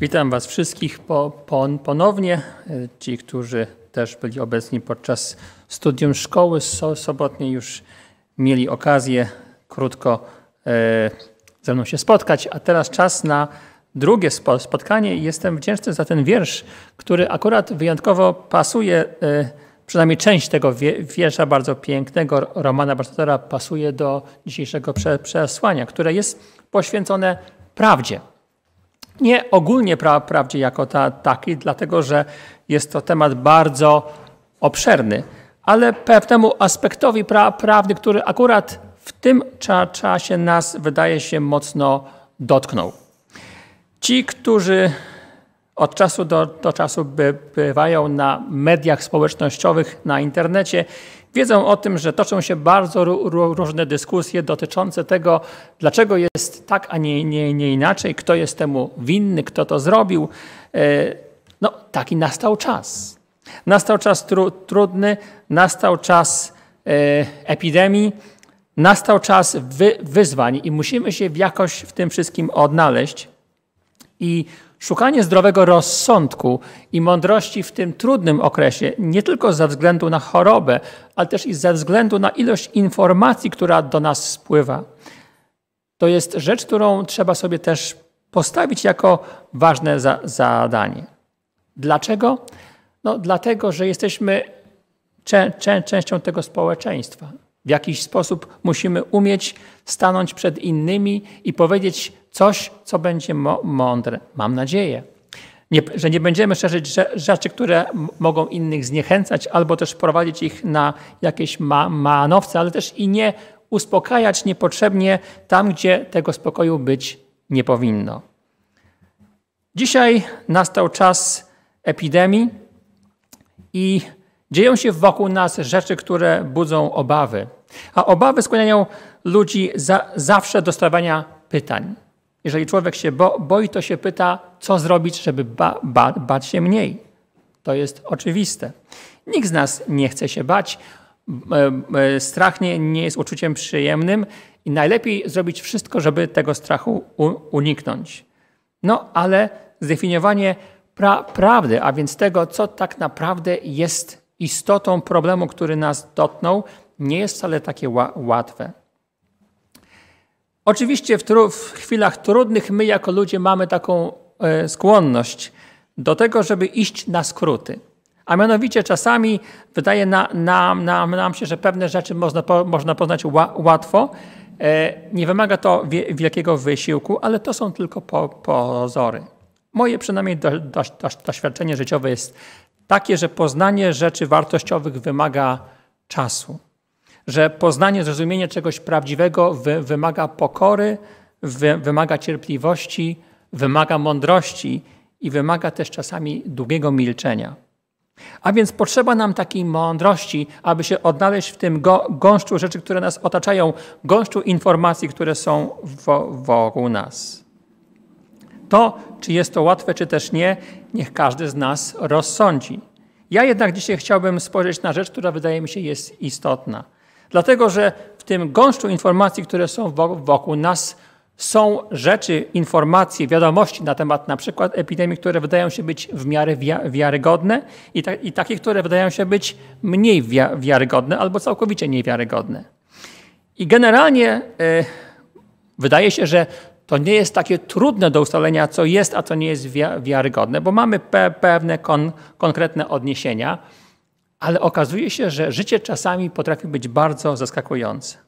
Witam Was wszystkich po, ponownie, ci, którzy też byli obecni podczas studium szkoły so, już mieli okazję krótko e, ze mną się spotkać, a teraz czas na drugie spotkanie jestem wdzięczny za ten wiersz, który akurat wyjątkowo pasuje, e, przynajmniej część tego wie, wiersza bardzo pięknego Romana Bartatora pasuje do dzisiejszego prze, przesłania, które jest poświęcone prawdzie. Nie ogólnie pra, prawdzie jako ta, taki, dlatego że jest to temat bardzo obszerny, ale pewnemu aspektowi pra, prawdy, który akurat w tym cza, czasie nas, wydaje się, mocno dotknął. Ci, którzy od czasu do, do czasu by, bywają na mediach społecznościowych, na internecie, wiedzą o tym, że toczą się bardzo różne dyskusje dotyczące tego, dlaczego jest tak, a nie, nie, nie inaczej, kto jest temu winny, kto to zrobił. E, no, taki nastał czas. Nastał czas tru trudny, nastał czas e, epidemii, nastał czas wy wyzwań i musimy się jakoś w tym wszystkim odnaleźć. I Szukanie zdrowego rozsądku i mądrości w tym trudnym okresie, nie tylko ze względu na chorobę, ale też i ze względu na ilość informacji, która do nas spływa, to jest rzecz, którą trzeba sobie też postawić jako ważne za zadanie. Dlaczego? No, dlatego, że jesteśmy częścią tego społeczeństwa. W jakiś sposób musimy umieć stanąć przed innymi i powiedzieć coś, co będzie mądre. Mam nadzieję. Nie, że nie będziemy szerzyć rzeczy, które mogą innych zniechęcać, albo też prowadzić ich na jakieś ma manowce, ale też i nie uspokajać niepotrzebnie tam, gdzie tego spokoju być nie powinno. Dzisiaj nastał czas epidemii i Dzieją się wokół nas rzeczy, które budzą obawy, a obawy skłaniają ludzi za, zawsze do stawiania pytań. Jeżeli człowiek się bo, boi, to się pyta, co zrobić, żeby ba, ba, bać się mniej. To jest oczywiste. Nikt z nas nie chce się bać. E, e, strach nie, nie jest uczuciem przyjemnym i najlepiej zrobić wszystko, żeby tego strachu u, uniknąć. No ale zdefiniowanie pra, prawdy, a więc tego, co tak naprawdę jest istotą problemu, który nas dotknął, nie jest wcale takie łatwe. Oczywiście w, tru w chwilach trudnych my jako ludzie mamy taką e, skłonność do tego, żeby iść na skróty. A mianowicie czasami wydaje na, nam, nam się, że pewne rzeczy można, po, można poznać ła, łatwo. E, nie wymaga to wie, wielkiego wysiłku, ale to są tylko po, pozory. Moje przynajmniej do, do, do, doświadczenie życiowe jest takie, że poznanie rzeczy wartościowych wymaga czasu, że poznanie, zrozumienie czegoś prawdziwego wy, wymaga pokory, wy, wymaga cierpliwości, wymaga mądrości i wymaga też czasami długiego milczenia. A więc potrzeba nam takiej mądrości, aby się odnaleźć w tym go, gąszczu rzeczy, które nas otaczają, gąszczu informacji, które są wo, wokół nas. To, czy jest to łatwe, czy też nie, niech każdy z nas rozsądzi. Ja jednak dzisiaj chciałbym spojrzeć na rzecz, która wydaje mi się jest istotna. Dlatego, że w tym gąszczu informacji, które są wokół nas, są rzeczy, informacje, wiadomości na temat na przykład epidemii, które wydają się być w miarę wiarygodne i, ta, i takie, które wydają się być mniej wiarygodne albo całkowicie niewiarygodne. I generalnie y, wydaje się, że to nie jest takie trudne do ustalenia, co jest, a co nie jest wiarygodne, bo mamy pe pewne kon konkretne odniesienia, ale okazuje się, że życie czasami potrafi być bardzo zaskakujące.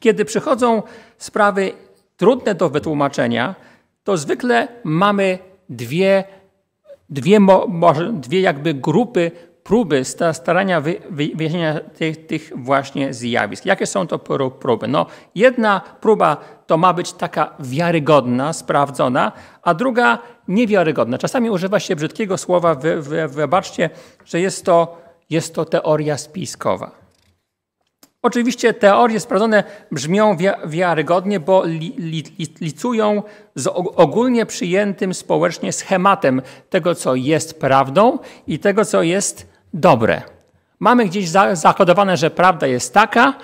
Kiedy przychodzą sprawy trudne do wytłumaczenia, to zwykle mamy dwie, dwie, dwie jakby grupy próby starania wyjaśnienia tych, tych, właśnie zjawisk. Jakie są to próby? No, jedna próba to ma być taka wiarygodna, sprawdzona, a druga niewiarygodna. Czasami używa się brzydkiego słowa, wy, wy, wybaczcie, że jest to, jest to teoria spiskowa. Oczywiście teorie sprawdzone brzmią wiarygodnie, bo li, li, licują z ogólnie przyjętym społecznie schematem tego, co jest prawdą i tego, co jest dobre. Mamy gdzieś zachodowane zakodowane, że prawda jest taka,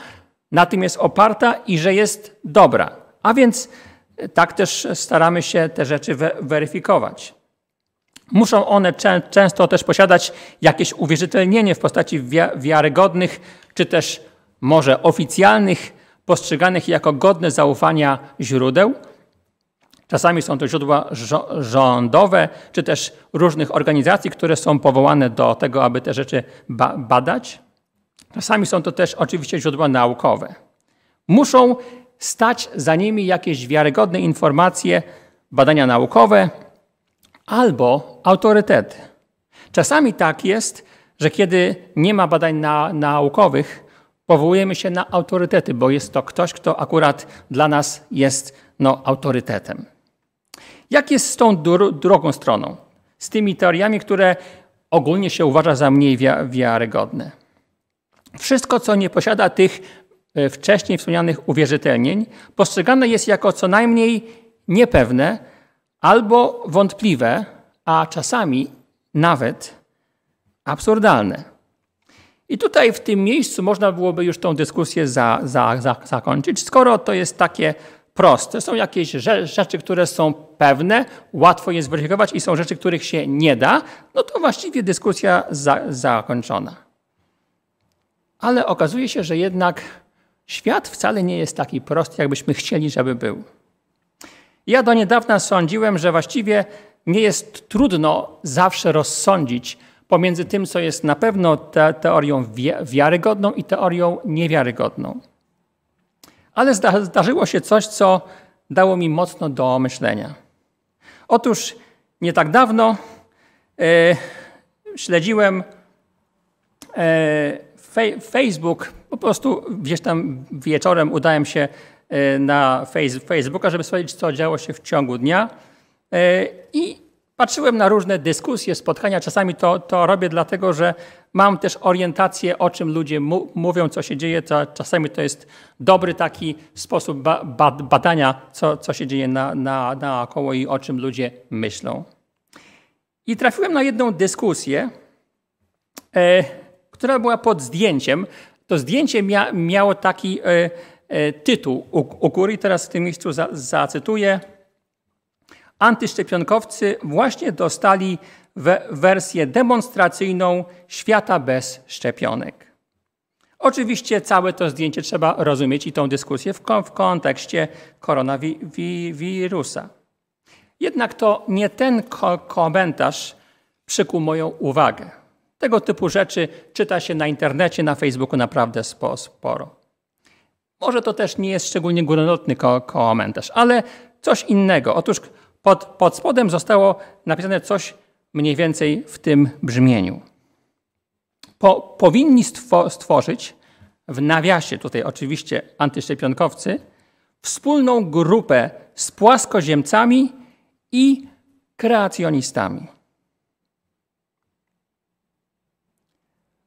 na tym jest oparta i że jest dobra. A więc e, tak też staramy się te rzeczy weryfikować. Muszą one często też posiadać jakieś uwierzytelnienie w postaci wiarygodnych, czy też może oficjalnych, postrzeganych jako godne zaufania źródeł, Czasami są to źródła rządowe, czy też różnych organizacji, które są powołane do tego, aby te rzeczy ba badać. Czasami są to też oczywiście źródła naukowe. Muszą stać za nimi jakieś wiarygodne informacje, badania naukowe albo autorytety. Czasami tak jest, że kiedy nie ma badań na, naukowych, powołujemy się na autorytety, bo jest to ktoś, kto akurat dla nas jest no, autorytetem. Jak jest z tą drugą stroną? Z tymi teoriami, które ogólnie się uważa za mniej wiarygodne. Wszystko, co nie posiada tych e, wcześniej wspomnianych uwierzytelnień, postrzegane jest jako co najmniej niepewne albo wątpliwe, a czasami nawet absurdalne. I tutaj w tym miejscu można byłoby już tą dyskusję za, za, za, zakończyć, skoro to jest takie proste. Są jakieś rzeczy, które są pewne, łatwo je zweryfikować i są rzeczy, których się nie da, no to właściwie dyskusja za, zakończona. Ale okazuje się, że jednak świat wcale nie jest taki prosty, jakbyśmy chcieli, żeby był. Ja do niedawna sądziłem, że właściwie nie jest trudno zawsze rozsądzić pomiędzy tym, co jest na pewno te teorią wiarygodną i teorią niewiarygodną ale zdarzyło się coś, co dało mi mocno do myślenia. Otóż nie tak dawno e, śledziłem e, Facebook, po prostu gdzieś tam wieczorem udałem się e, na Facebooka, żeby sprawdzić, co działo się w ciągu dnia. I Patrzyłem na różne dyskusje, spotkania. Czasami to, to robię dlatego, że mam też orientację, o czym ludzie mu, mówią, co się dzieje. To czasami to jest dobry taki sposób ba, ba, badania, co, co się dzieje na, na, naokoło i o czym ludzie myślą. I trafiłem na jedną dyskusję, e, która była pod zdjęciem. To zdjęcie mia, miało taki e, e, tytuł u, u góry, teraz w tym miejscu za, zacytuję antyszczepionkowcy właśnie dostali wersję demonstracyjną świata bez szczepionek. Oczywiście całe to zdjęcie trzeba rozumieć i tą dyskusję w, w kontekście koronawirusa. Jednak to nie ten ko komentarz przykuł moją uwagę. Tego typu rzeczy czyta się na internecie, na Facebooku naprawdę sporo. Może to też nie jest szczególnie górnolotny ko komentarz, ale coś innego. Otóż pod, pod spodem zostało napisane coś mniej więcej w tym brzmieniu. Po, powinni stwo, stworzyć w nawiasie, tutaj oczywiście antyszczepionkowcy, wspólną grupę z płaskoziemcami i kreacjonistami.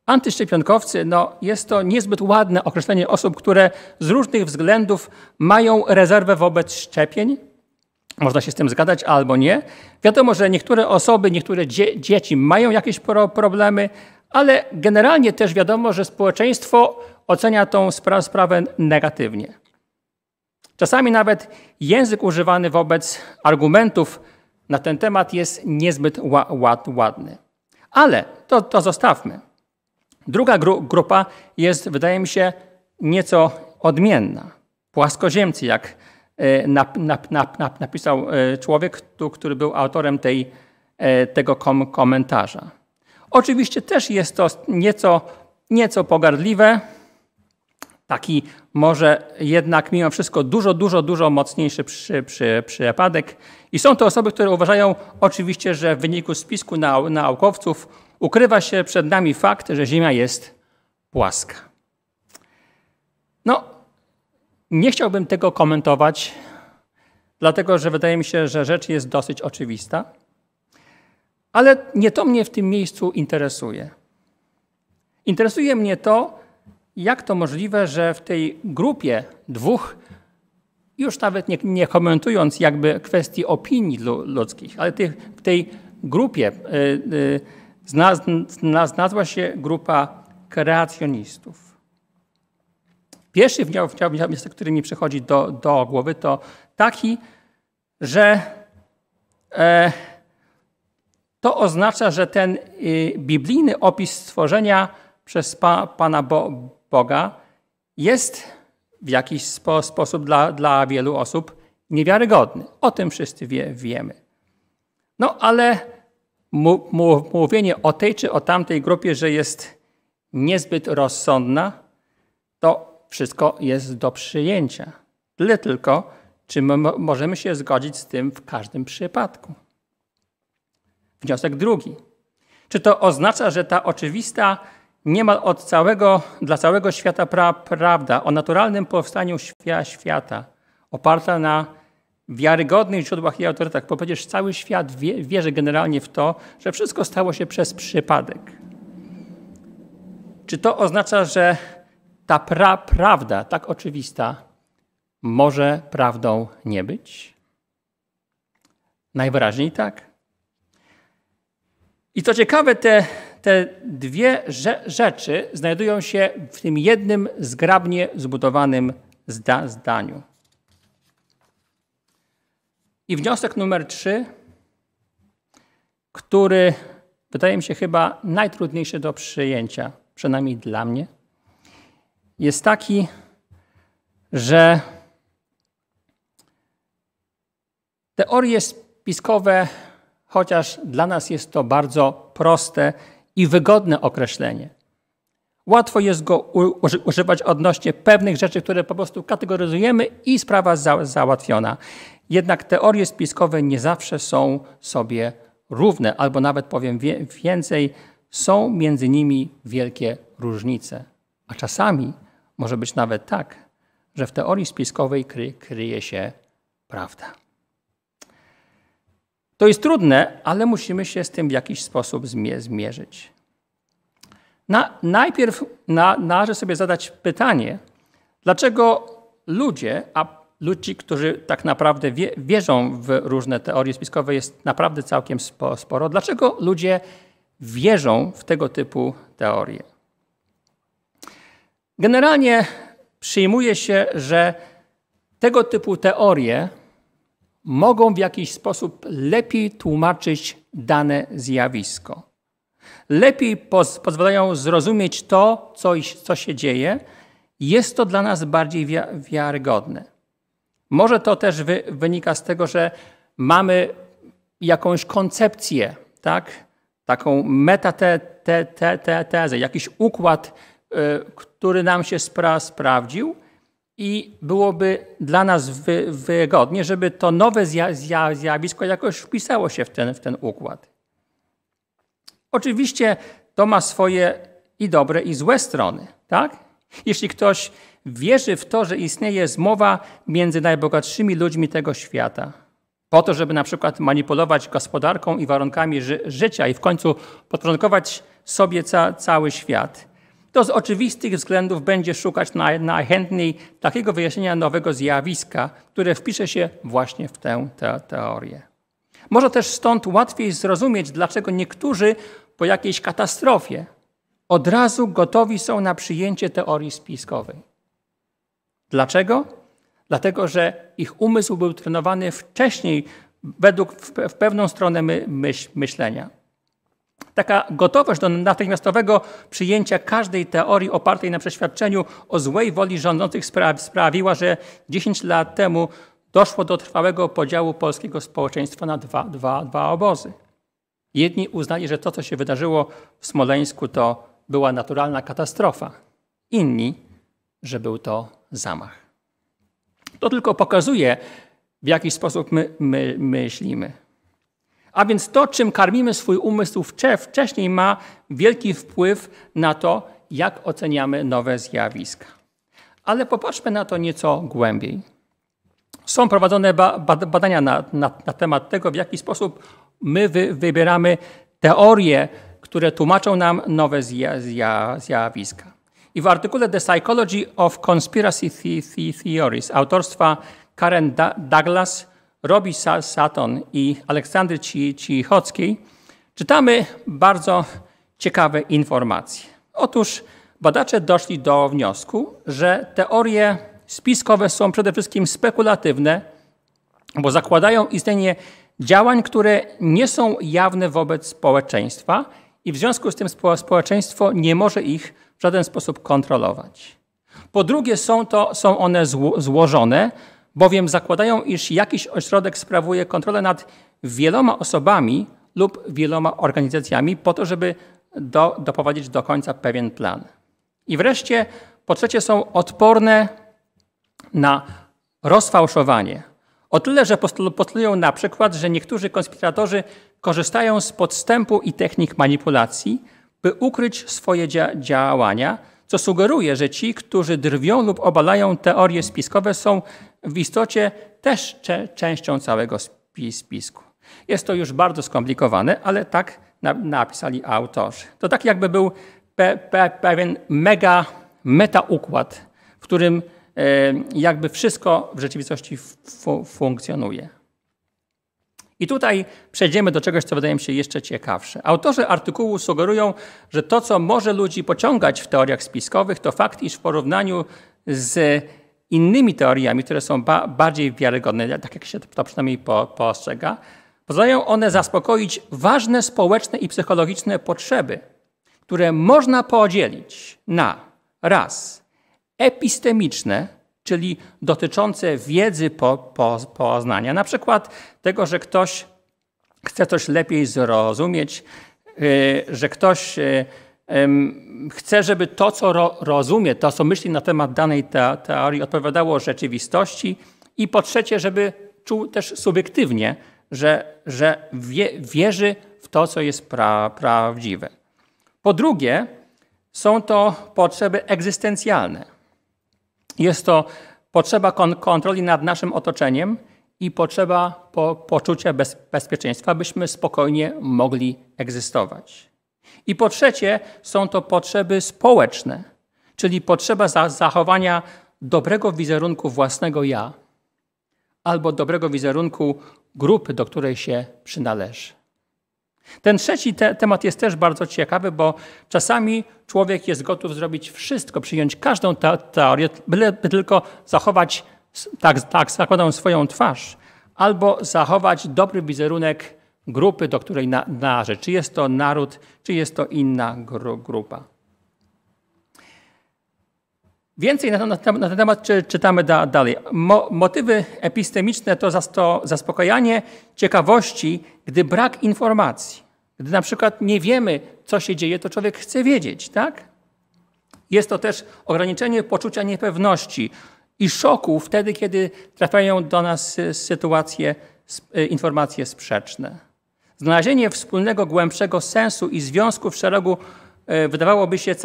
Antyszczepionkowcy no, jest to niezbyt ładne określenie osób, które z różnych względów mają rezerwę wobec szczepień, można się z tym zgadzać albo nie. Wiadomo, że niektóre osoby, niektóre dzie dzieci mają jakieś pro problemy, ale generalnie też wiadomo, że społeczeństwo ocenia tą spra sprawę negatywnie. Czasami nawet język używany wobec argumentów na ten temat jest niezbyt ład ładny. Ale to, to zostawmy. Druga gru grupa jest, wydaje mi się, nieco odmienna. Płaskoziemcy, jak E, nap, nap, nap, napisał e, człowiek, który był autorem tej, e, tego kom komentarza. Oczywiście też jest to nieco, nieco pogardliwe, taki może jednak mimo wszystko dużo, dużo, dużo mocniejszy przy, przy, przypadek. I są to osoby, które uważają oczywiście, że w wyniku spisku nau, naukowców ukrywa się przed nami fakt, że Ziemia jest płaska. No, nie chciałbym tego komentować, dlatego że wydaje mi się, że rzecz jest dosyć oczywista, ale nie to mnie w tym miejscu interesuje. Interesuje mnie to, jak to możliwe, że w tej grupie dwóch, już nawet nie, nie komentując jakby kwestii opinii ludzkich, ale w tej grupie y, y, znalazła się grupa kreacjonistów. Pierwszy miejsce, który mi przychodzi do, do głowy, to taki, że e, to oznacza, że ten y, biblijny opis stworzenia przez pa, Pana Bo, Boga jest w jakiś spo, sposób dla, dla wielu osób niewiarygodny. O tym wszyscy wie, wiemy. No ale mu, mu, mówienie o tej czy o tamtej grupie, że jest niezbyt rozsądna, to wszystko jest do przyjęcia. Tyle tylko, czy możemy się zgodzić z tym w każdym przypadku. Wniosek drugi. Czy to oznacza, że ta oczywista niemal od całego, dla całego świata pra, prawda o naturalnym powstaniu świata, oparta na wiarygodnych źródłach i autorytetach, bo przecież cały świat wie, wierzy generalnie w to, że wszystko stało się przez przypadek. Czy to oznacza, że ta pra prawda tak oczywista może prawdą nie być? Najwyraźniej tak. I co ciekawe, te, te dwie rzeczy znajdują się w tym jednym zgrabnie zbudowanym zda zdaniu. I wniosek numer trzy, który wydaje mi się chyba najtrudniejszy do przyjęcia, przynajmniej dla mnie – jest taki, że teorie spiskowe, chociaż dla nas jest to bardzo proste i wygodne określenie, łatwo jest go używać odnośnie pewnych rzeczy, które po prostu kategoryzujemy i sprawa załatwiona. Jednak teorie spiskowe nie zawsze są sobie równe, albo nawet powiem więcej, są między nimi wielkie różnice. A czasami może być nawet tak, że w teorii spiskowej kry, kryje się prawda. To jest trudne, ale musimy się z tym w jakiś sposób zmierzyć. Na, najpierw na, należy sobie zadać pytanie, dlaczego ludzie, a ludzi, którzy tak naprawdę wie, wierzą w różne teorie spiskowe, jest naprawdę całkiem sporo. Dlaczego ludzie wierzą w tego typu teorie? Generalnie przyjmuje się, że tego typu teorie mogą w jakiś sposób lepiej tłumaczyć dane zjawisko. Lepiej poz pozwalają zrozumieć to, co, co się dzieje. Jest to dla nas bardziej wi wiarygodne. Może to też wy wynika z tego, że mamy jakąś koncepcję, tak? taką metatetezę, jakiś układ E, który nam się spra sprawdził i byłoby dla nas wy wygodnie, żeby to nowe zja zja zjawisko jakoś wpisało się w ten, w ten układ. Oczywiście to ma swoje i dobre, i złe strony, tak? Jeśli ktoś wierzy w to, że istnieje zmowa między najbogatszymi ludźmi tego świata, po to, żeby na przykład manipulować gospodarką i warunkami ży życia i w końcu podporządkować sobie ca cały świat, to z oczywistych względów będzie szukać najchętniej takiego wyjaśnienia nowego zjawiska, które wpisze się właśnie w tę te teorię. Może też stąd łatwiej zrozumieć, dlaczego niektórzy po jakiejś katastrofie od razu gotowi są na przyjęcie teorii spiskowej. Dlaczego? Dlatego, że ich umysł był trenowany wcześniej według w, w pewną stronę my, myśl, myślenia taka gotowość do natychmiastowego przyjęcia każdej teorii opartej na przeświadczeniu o złej woli rządzących sprawiła, że 10 lat temu doszło do trwałego podziału polskiego społeczeństwa na dwa, dwa, dwa obozy. Jedni uznali, że to, co się wydarzyło w Smoleńsku, to była naturalna katastrofa. Inni, że był to zamach. To tylko pokazuje, w jaki sposób my, my myślimy. A więc to, czym karmimy swój umysł wcześniej, ma wielki wpływ na to, jak oceniamy nowe zjawiska. Ale popatrzmy na to nieco głębiej. Są prowadzone badania na, na, na temat tego, w jaki sposób my wy, wybieramy teorie, które tłumaczą nam nowe zja, zja, zjawiska. I w artykule The Psychology of Conspiracy Theories autorstwa Karen Douglas robi Saton i Aleksandry Cichockiej, czytamy bardzo ciekawe informacje. Otóż badacze doszli do wniosku, że teorie spiskowe są przede wszystkim spekulatywne, bo zakładają istnienie działań, które nie są jawne wobec społeczeństwa i w związku z tym społeczeństwo nie może ich w żaden sposób kontrolować. Po drugie, są, to, są one zło, złożone, bowiem zakładają, iż jakiś ośrodek sprawuje kontrolę nad wieloma osobami lub wieloma organizacjami po to, żeby do, doprowadzić do końca pewien plan. I wreszcie, po trzecie, są odporne na rozfałszowanie. O tyle, że postulują na przykład, że niektórzy konspiratorzy korzystają z podstępu i technik manipulacji, by ukryć swoje dzia działania, co sugeruje, że ci, którzy drwią lub obalają teorie spiskowe, są w istocie też częścią całego spisku. Jest to już bardzo skomplikowane, ale tak napisali autorzy. To tak jakby był pe, pe, pewien mega metaukład, w którym e, jakby wszystko w rzeczywistości fu funkcjonuje. I tutaj przejdziemy do czegoś, co wydaje mi się jeszcze ciekawsze. Autorzy artykułu sugerują, że to, co może ludzi pociągać w teoriach spiskowych, to fakt, iż w porównaniu z innymi teoriami, które są ba bardziej wiarygodne, tak jak się to przynajmniej po, postrzega, pozwalają one zaspokoić ważne społeczne i psychologiczne potrzeby, które można podzielić na raz epistemiczne, czyli dotyczące wiedzy po, po, poznania, na przykład tego, że ktoś chce coś lepiej zrozumieć, y, że ktoś y, Chcę, żeby to, co ro rozumie, to, co myśli na temat danej te teorii, odpowiadało rzeczywistości. I po trzecie, żeby czuł też subiektywnie, że, że wie, wierzy w to, co jest pra prawdziwe. Po drugie, są to potrzeby egzystencjalne. Jest to potrzeba kon kontroli nad naszym otoczeniem i potrzeba po poczucia bez bezpieczeństwa, byśmy spokojnie mogli egzystować. I po trzecie, są to potrzeby społeczne, czyli potrzeba za zachowania dobrego wizerunku własnego ja albo dobrego wizerunku grupy, do której się przynależy. Ten trzeci te temat jest też bardzo ciekawy, bo czasami człowiek jest gotów zrobić wszystko, przyjąć każdą te teorię, by tylko zachować, tak, tak zakładam swoją twarz, albo zachować dobry wizerunek grupy, do której na, należy, czy jest to naród, czy jest to inna gru, grupa. Więcej na, na ten temat czy, czytamy da, dalej. Mo, motywy epistemiczne to, zasto, zaspokajanie ciekawości, gdy brak informacji. Gdy na przykład nie wiemy, co się dzieje, to człowiek chce wiedzieć, tak? Jest to też ograniczenie poczucia niepewności i szoku wtedy, kiedy trafiają do nas y, sytuacje, y, informacje sprzeczne. Znalezienie wspólnego, głębszego sensu i związku w szeregu e, wydawałoby się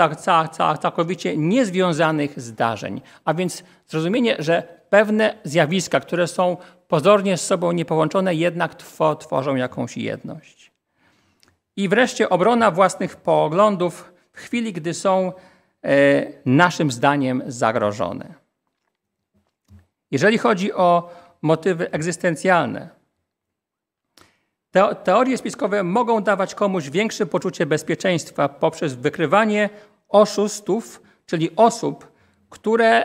całkowicie niezwiązanych zdarzeń. A więc zrozumienie, że pewne zjawiska, które są pozornie z sobą niepołączone, jednak tworzą jakąś jedność. I wreszcie obrona własnych poglądów w chwili, gdy są e, naszym zdaniem zagrożone. Jeżeli chodzi o motywy egzystencjalne, Teorie spiskowe mogą dawać komuś większe poczucie bezpieczeństwa poprzez wykrywanie oszustów, czyli osób, które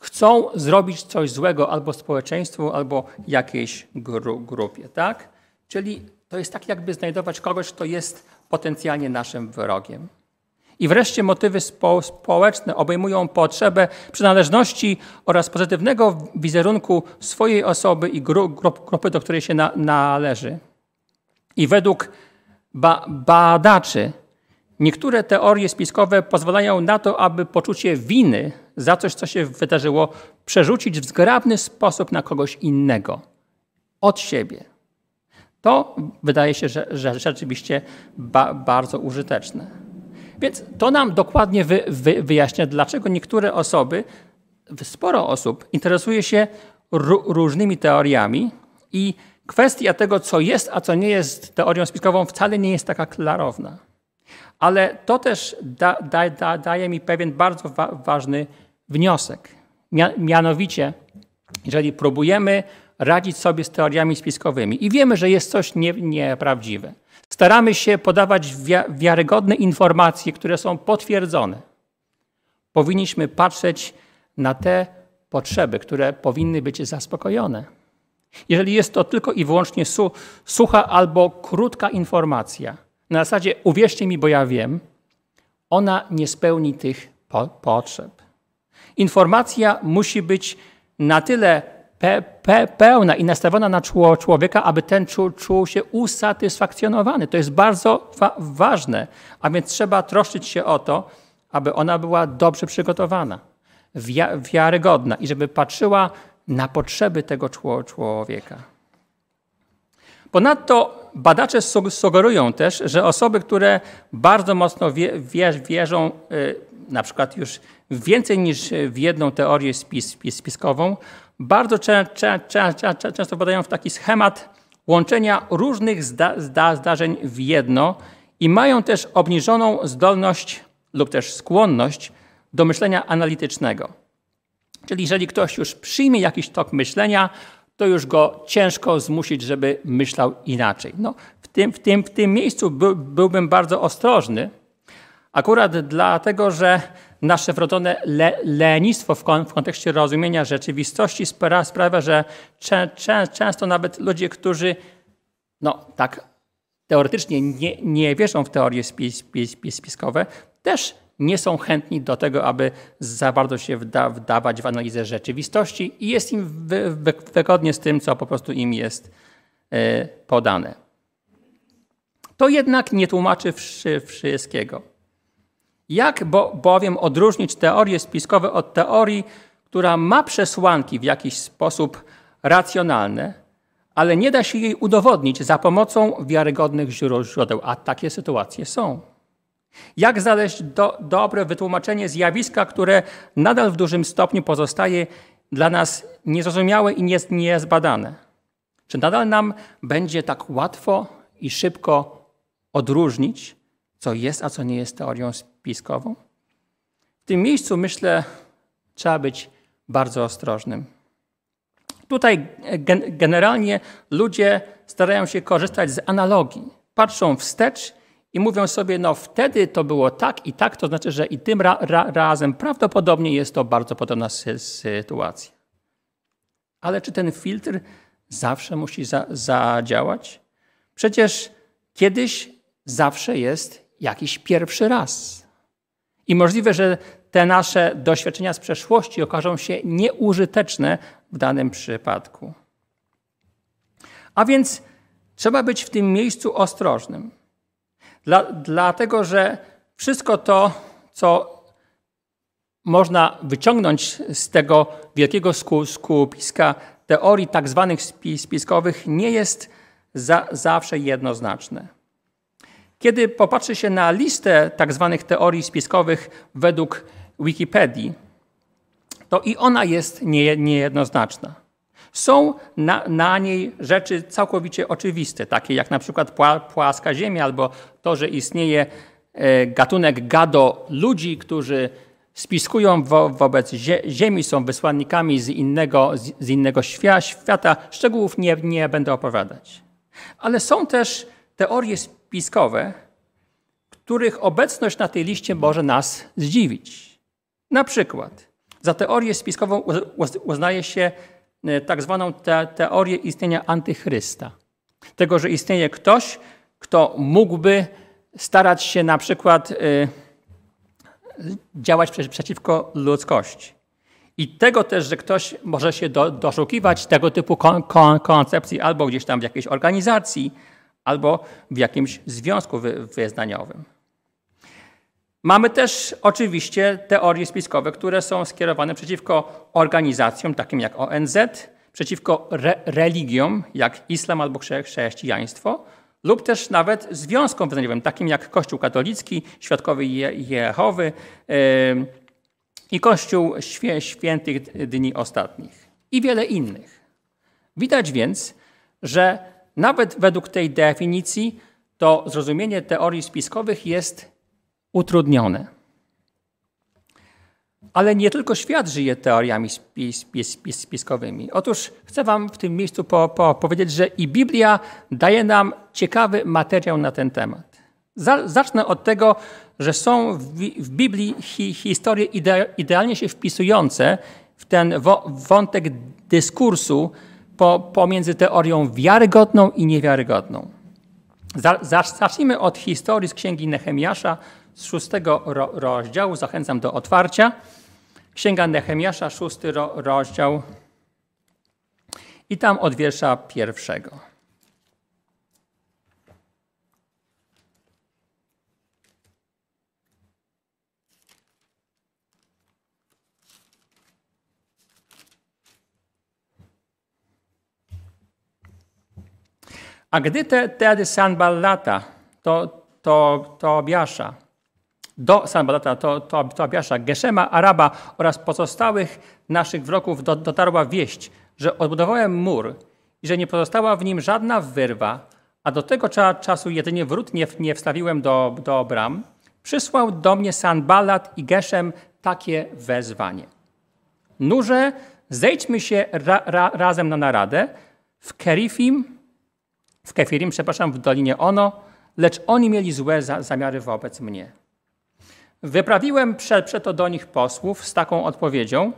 chcą zrobić coś złego albo społeczeństwu, albo jakiejś gru grupie. Tak? Czyli to jest tak, jakby znajdować kogoś, kto jest potencjalnie naszym wrogiem. I wreszcie motywy spo społeczne obejmują potrzebę przynależności oraz pozytywnego wizerunku swojej osoby i gru grupy, do której się na należy. I według ba badaczy niektóre teorie spiskowe pozwalają na to, aby poczucie winy za coś, co się wydarzyło, przerzucić w zgrabny sposób na kogoś innego, od siebie. To wydaje się, że, że rzeczywiście ba bardzo użyteczne. Więc to nam dokładnie wy wy wyjaśnia, dlaczego niektóre osoby, sporo osób interesuje się różnymi teoriami i Kwestia tego, co jest, a co nie jest teorią spiskową, wcale nie jest taka klarowna. Ale to też da, da, da, daje mi pewien bardzo wa ważny wniosek. Mianowicie, jeżeli próbujemy radzić sobie z teoriami spiskowymi i wiemy, że jest coś nie, nieprawdziwe, staramy się podawać wiarygodne informacje, które są potwierdzone, powinniśmy patrzeć na te potrzeby, które powinny być zaspokojone jeżeli jest to tylko i wyłącznie su sucha albo krótka informacja, na zasadzie uwierzcie mi, bo ja wiem, ona nie spełni tych po potrzeb. Informacja musi być na tyle pe pe pełna i nastawiona na człowieka, aby ten czu czuł się usatysfakcjonowany. To jest bardzo wa ważne, a więc trzeba troszczyć się o to, aby ona była dobrze przygotowana, wi wiarygodna i żeby patrzyła na potrzeby tego człowieka. Ponadto badacze sugerują też, że osoby, które bardzo mocno wierzą, y, na przykład już więcej niż w jedną teorię spiskową, bardzo często wpadają w taki schemat łączenia różnych zdarzeń w jedno i mają też obniżoną zdolność lub też skłonność do myślenia analitycznego. Czyli jeżeli ktoś już przyjmie jakiś tok myślenia, to już go ciężko zmusić, żeby myślał inaczej. No, w, tym, w, tym, w tym miejscu by, byłbym bardzo ostrożny, akurat dlatego, że nasze wrodzone le, lenistwo w, kon, w, kontekście rozumienia rzeczywistości spra, sprawia, że cze, cze, często nawet ludzie, którzy no, tak teoretycznie nie, nie wierzą w teorie spis, spis, spiskowe, też nie są chętni do tego, aby za bardzo się wda wdawać w analizę rzeczywistości i jest im wy wy wygodnie z tym, co po prostu im jest y, podane. To jednak nie tłumaczy wszy wszystkiego. Jak bo, bowiem odróżnić teorie spiskowe od teorii, która ma przesłanki w jakiś sposób racjonalne, ale nie da się jej udowodnić za pomocą wiarygodnych źródeł, a takie sytuacje są. Jak znaleźć do, dobre wytłumaczenie zjawiska, które nadal w dużym stopniu pozostaje dla nas niezrozumiałe i niezbadane? Czy nadal nam będzie tak łatwo i szybko odróżnić, co jest, a co nie jest teorią spiskową? W tym miejscu myślę, trzeba być bardzo ostrożnym. Tutaj e, gen generalnie ludzie starają się korzystać z analogii. Patrzą wstecz i mówią sobie, no wtedy to było tak i tak, to znaczy, że i tym ra, ra, razem prawdopodobnie jest to bardzo podobna sy sytuacja. Ale czy ten filtr zawsze musi za zadziałać? Przecież kiedyś zawsze jest jakiś pierwszy raz. I możliwe, że te nasze doświadczenia z przeszłości okażą się nieużyteczne w danym przypadku. A więc trzeba być w tym miejscu ostrożnym. Dla, dlatego, że wszystko to, co można wyciągnąć z tego wielkiego skupiska teorii tak zwanych spiskowych, nie jest za, zawsze jednoznaczne. Kiedy popatrzy się na listę tak zwanych teorii spiskowych według Wikipedii, to i ona jest niejednoznaczna. Są na, na niej rzeczy całkowicie oczywiste, takie jak na przykład płaska Ziemia albo to, że istnieje e, gatunek gado ludzi, którzy spiskują wo, wobec Ziemi, są wysłannikami z innego, z innego świata. Szczegółów nie, nie będę opowiadać. Ale są też teorie spiskowe, których obecność na tej liście może nas zdziwić. Na przykład za teorię spiskową uznaje się E, tak zwaną te, teorię istnienia antychrysta. Tego, że istnieje ktoś, kto mógłby starać się na przykład e, działać przeciwko ludzkości. I tego też, że ktoś może się do, doszukiwać tego typu kon, kon, koncepcji albo gdzieś tam w jakiejś organizacji, albo w jakimś związku wy, wyznaniowym. Mamy też oczywiście teorie spiskowe, które są skierowane przeciwko organizacjom takim jak ONZ, przeciwko re religiom jak islam albo chrześcijaństwo, lub też nawet związkom wyznaniowym takim jak Kościół katolicki, Świadkowy Je Jehowy yy, i Kościół Świę Świętych Dni Ostatnich i wiele innych. Widać więc, że nawet według tej definicji to zrozumienie teorii spiskowych jest utrudnione. Ale nie tylko świat żyje teoriami spis, spis, spis, spiskowymi. Otóż chcę Wam w tym miejscu po, po powiedzieć, że i Biblia daje nam ciekawy materiał na ten temat. Zacznę od tego, że są w Biblii historie idealnie się wpisujące w ten wątek dyskursu pomiędzy teorią wiarygodną i niewiarygodną. Zacznijmy od historii z księgi Nehemiasza, z szóstego ro rozdziału. Zachęcam do otwarcia. Księga Nehemiasza, szósty ro rozdział. I tam od wiersza pierwszego. A gdy te, tedy Sanballata, to, to, to Biasza, do San to, to, Tobiasza, Geszema, Araba oraz pozostałych naszych wroków do, dotarła wieść, że odbudowałem mur i że nie pozostała w nim żadna wyrwa, a do tego czasu jedynie wrót nie, nie wstawiłem do, do bram, przysłał do mnie Sanbalat i Geszem takie wezwanie. Nurze, zejdźmy się ra, ra, razem na naradę w Kerifim, w Kefirim, przepraszam, w Dolinie Ono, lecz oni mieli złe za, zamiary wobec mnie. Wyprawiłem przeto do nich posłów z taką odpowiedzią: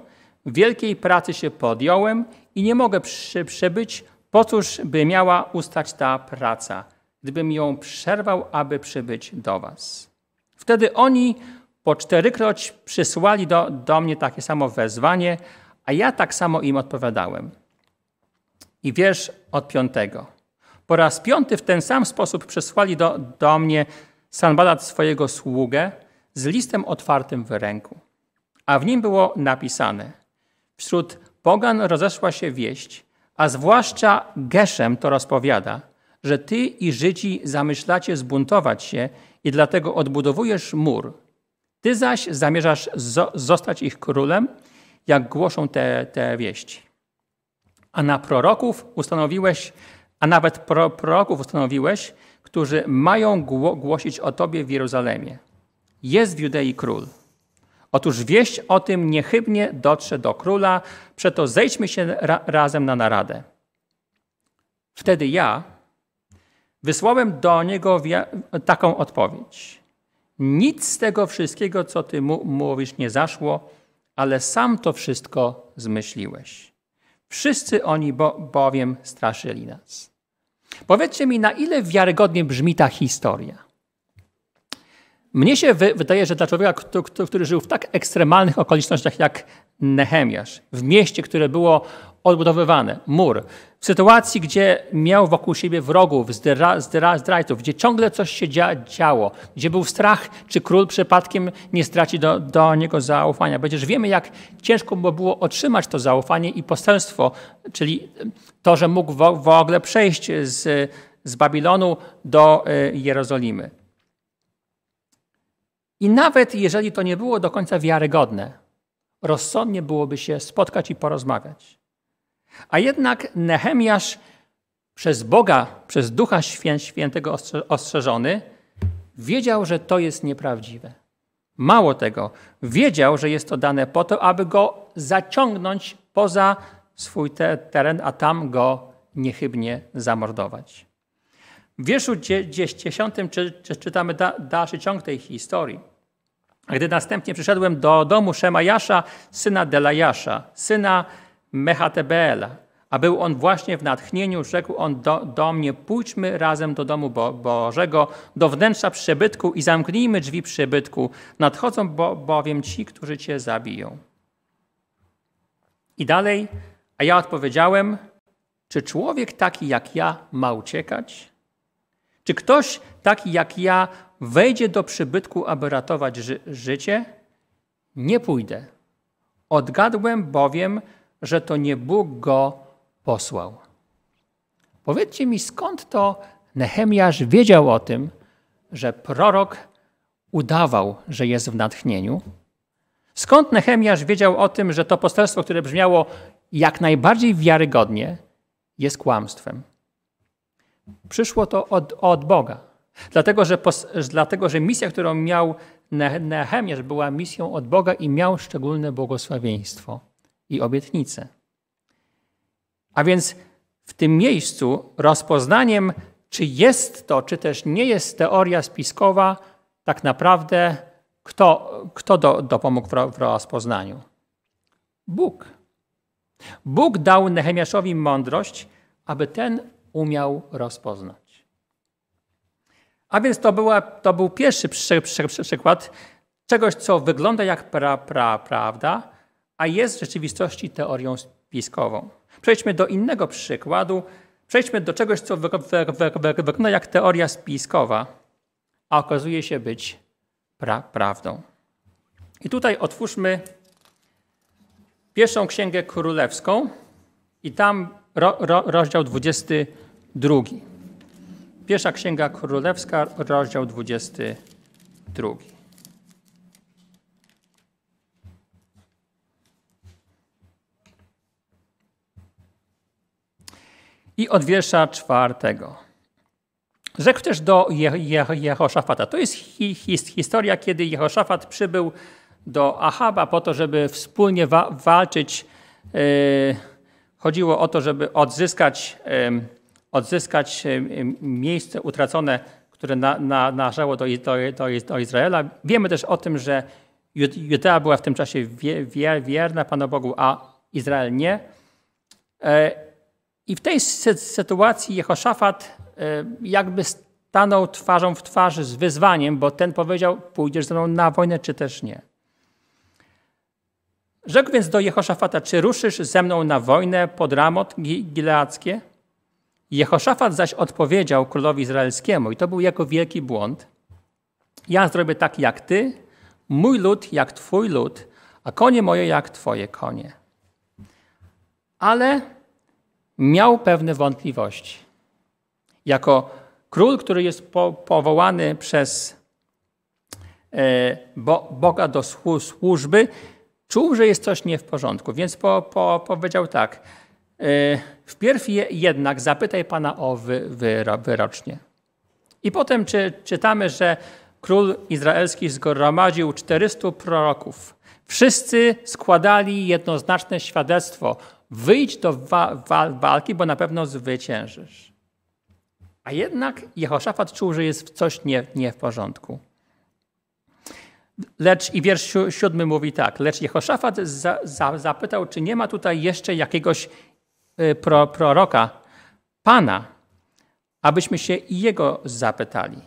Wielkiej pracy się podjąłem i nie mogę przy, przybyć, po cóż by miała ustać ta praca, gdybym ją przerwał, aby przybyć do Was. Wtedy oni po czterykroć przysłali do, do mnie takie samo wezwanie, a ja tak samo im odpowiadałem. I wiesz od piątego. Po raz piąty w ten sam sposób przysłali do, do mnie Sanbalat swojego sługę, z listem otwartym w ręku. A w nim było napisane: Wśród pogan rozeszła się wieść, a zwłaszcza Geszem to rozpowiada, że ty i Żydzi zamyślacie zbuntować się i dlatego odbudowujesz mur. Ty zaś zamierzasz zo zostać ich królem, jak głoszą te, te wieści. A na proroków ustanowiłeś, a nawet pro proroków ustanowiłeś, którzy mają gło głosić o tobie w Jerozolimie jest w Judei król. Otóż wieść o tym niechybnie dotrze do króla, przeto zejdźmy się ra razem na naradę. Wtedy ja wysłałem do niego taką odpowiedź. Nic z tego wszystkiego, co ty mu mówisz, nie zaszło, ale sam to wszystko zmyśliłeś. Wszyscy oni bo bowiem straszyli nas. Powiedzcie mi, na ile wiarygodnie brzmi ta historia? Mnie się wydaje, że dla człowieka, który, żył w tak ekstremalnych okolicznościach jak Nehemiasz, w mieście, które było odbudowywane, mur, w sytuacji, gdzie miał wokół siebie wrogów, zdra, zdra, zdrajców, gdzie ciągle coś się dzia, działo, gdzie był strach, czy król przypadkiem nie straci do, do niego zaufania. Przecież wiemy, jak ciężko było otrzymać to zaufanie i poselstwo, czyli to, że mógł w, w ogóle przejść z, z Babilonu do y, Jerozolimy. I nawet jeżeli to nie było do końca wiarygodne, rozsądnie byłoby się spotkać i porozmawiać. A jednak Nehemiasz przez Boga, przez Ducha Świętego ostrzeżony, wiedział, że to jest nieprawdziwe. Mało tego, wiedział, że jest to dane po to, aby go zaciągnąć poza swój te teren, a tam go niechybnie zamordować. W wierszu 10 czytamy dalszy ciąg tej historii. Gdy następnie przyszedłem do domu Szemajasza, syna Delajasza, syna Mechatebeela, a był on właśnie w natchnieniu, rzekł on do, do mnie, pójdźmy razem do domu Bo Bożego, do wnętrza przybytku i zamknijmy drzwi przybytku, nadchodzą bo bowiem ci, którzy cię zabiją. I dalej, a ja odpowiedziałem, czy człowiek taki jak ja ma uciekać? Czy ktoś taki jak ja wejdzie do przybytku, aby ratować ży życie, nie pójdę. Odgadłem bowiem, że to nie Bóg go posłał. Powiedzcie mi, skąd to Nehemiasz wiedział o tym, że prorok udawał, że jest w natchnieniu? Skąd Nehemiasz wiedział o tym, że to poselstwo, które brzmiało jak najbardziej wiarygodnie, jest kłamstwem? Przyszło to od, od Boga. Dlatego że, dlatego, że misja, którą miał Nehemiasz, była misją od Boga i miał szczególne błogosławieństwo i obietnice. A więc w tym miejscu rozpoznaniem, czy jest to, czy też nie jest teoria spiskowa, tak naprawdę kto, kto do, dopomógł w rozpoznaniu? Bóg. Bóg dał Nehemiaszowi mądrość, aby ten umiał rozpoznać. A więc to, była, to był pierwszy przykład czegoś, co wygląda jak pra, pra, prawda, a jest w rzeczywistości teorią spiskową. Przejdźmy do innego przykładu. Przejdźmy do czegoś, co wygląda jak teoria spiskowa, a okazuje się być pra, prawdą. I tutaj otwórzmy pierwszą księgę królewską i tam ro, ro, rozdział 22. Pierwsza Księga Królewska, rozdział 22. I od wiersza czwartego. Rzekł też do Je Je Jehoszafata. To jest hi his historia, kiedy Jehoszafat przybył do Ahaba po to, żeby wspólnie wa walczyć. Yy, chodziło o to, żeby odzyskać yy, odzyskać e, miejsce utracone, które na, na, należało do, do, do, Izraela. Wiemy też o tym, że Judea była w tym czasie wierna Panu Bogu, a Izrael nie. E, I w tej sytuacji Jehoszafat e, jakby stanął twarzą w twarz z wyzwaniem, bo ten powiedział, pójdziesz ze mną na wojnę, czy też nie. Rzekł więc do Jehoszafata, czy ruszysz ze mną na wojnę pod Ramot Gileackie? Jehoszafat zaś odpowiedział królowi izraelskiemu, i to był jego wielki błąd: Ja zrobię tak jak ty, mój lud jak twój lud, a konie moje jak twoje konie. Ale miał pewne wątpliwości. Jako król, który jest po, powołany przez e, bo, Boga do służby, czuł, że jest coś nie w porządku, więc po, po, powiedział tak – E, wpierw jednak zapytaj Pana o wyrocznie. I potem czy, czytamy, że król izraelski zgromadził 400 proroków. Wszyscy składali jednoznaczne świadectwo. Wyjdź do wa, wa, walki, bo na pewno zwyciężysz. A jednak Jehoszafat czuł, że jest coś nie, nie w porządku. Lecz i wiersz siódmy mówi tak, lecz Jehoszafat za, za, zapytał, czy nie ma tutaj jeszcze jakiegoś Y, pro, proroka, Pana, abyśmy się Jego zapytali.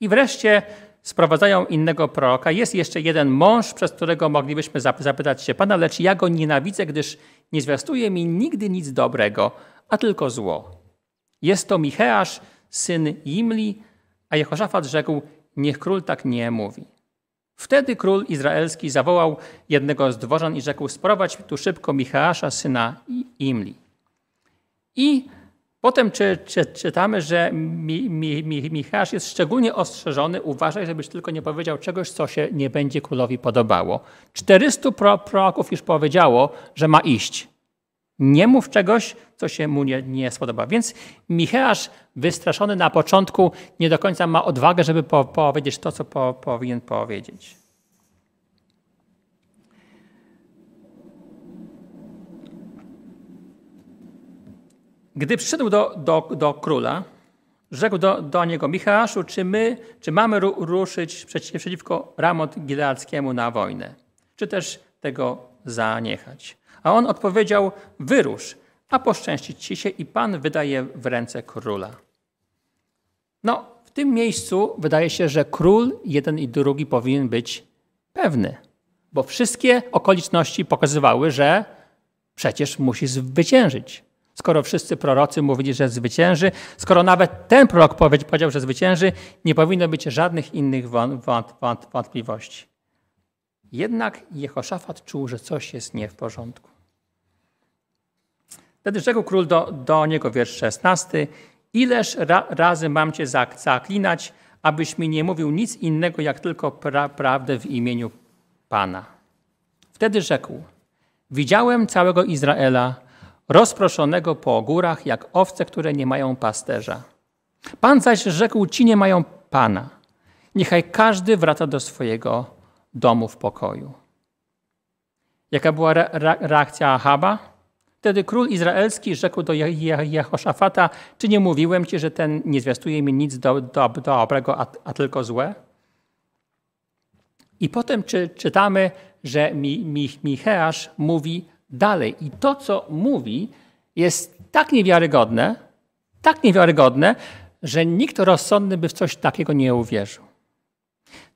I wreszcie sprowadzają innego proroka. Jest jeszcze jeden mąż, przez którego moglibyśmy zapytać się Pana, lecz ja go nienawidzę, gdyż nie zwiastuje mi nigdy nic dobrego, a tylko zło. Jest to Micheasz, syn Imli, a Jehoszafat rzekł, niech król tak nie mówi. Wtedy król izraelski zawołał jednego z dworzan i rzekł: Sprowadź tu szybko Michała, syna Imli. I potem czy, czy, czytamy, że Mi, Mi, Mi, Michał jest szczególnie ostrzeżony: uważaj, żebyś tylko nie powiedział czegoś, co się nie będzie królowi podobało. 400 proroków już powiedziało, że ma iść. Nie mów czegoś, co się mu nie, nie spodoba. Więc Micheasz, wystraszony na początku, nie do końca ma odwagę, żeby po, powiedzieć to, co po, powinien powiedzieć. Gdy przyszedł do, do, do króla, rzekł do, do niego, Michałaszu, czy my, czy mamy ru, ruszyć przeciwko Ramot Gileackiemu na wojnę? Czy też tego zaniechać? A on odpowiedział: Wyrusz, a poszczęścić ci się i pan wydaje w ręce króla. No, w tym miejscu wydaje się, że król jeden i drugi powinien być pewny, bo wszystkie okoliczności pokazywały, że przecież musi zwyciężyć. Skoro wszyscy prorocy mówili, że zwycięży, skoro nawet ten prorok powiedział, że zwycięży, nie powinno być żadnych innych wątpliwości. Jednak Jehoszafat czuł, że coś jest nie w porządku. Wtedy rzekł król do, do niego, wiersz 16, ileż ra, razy mam cię zaklinać, abyś mi nie mówił nic innego, jak tylko pra, prawdę w imieniu Pana. Wtedy rzekł, widziałem całego Izraela rozproszonego po górach, jak owce, które nie mają pasterza. Pan zaś rzekł, ci nie mają Pana. Niechaj każdy wraca do swojego domu w pokoju. Jaka była re, re, reakcja Ahaba? Wtedy król izraelski rzekł do Jehoszafata, czy nie mówiłem ci, że ten nie zwiastuje mi nic do, do, do dobrego, a, a, tylko złe? I potem czy, czytamy, że mi, mi, Micheasz mówi dalej. I to, co mówi, jest tak niewiarygodne, tak niewiarygodne, że nikt rozsądny by w coś takiego nie uwierzył.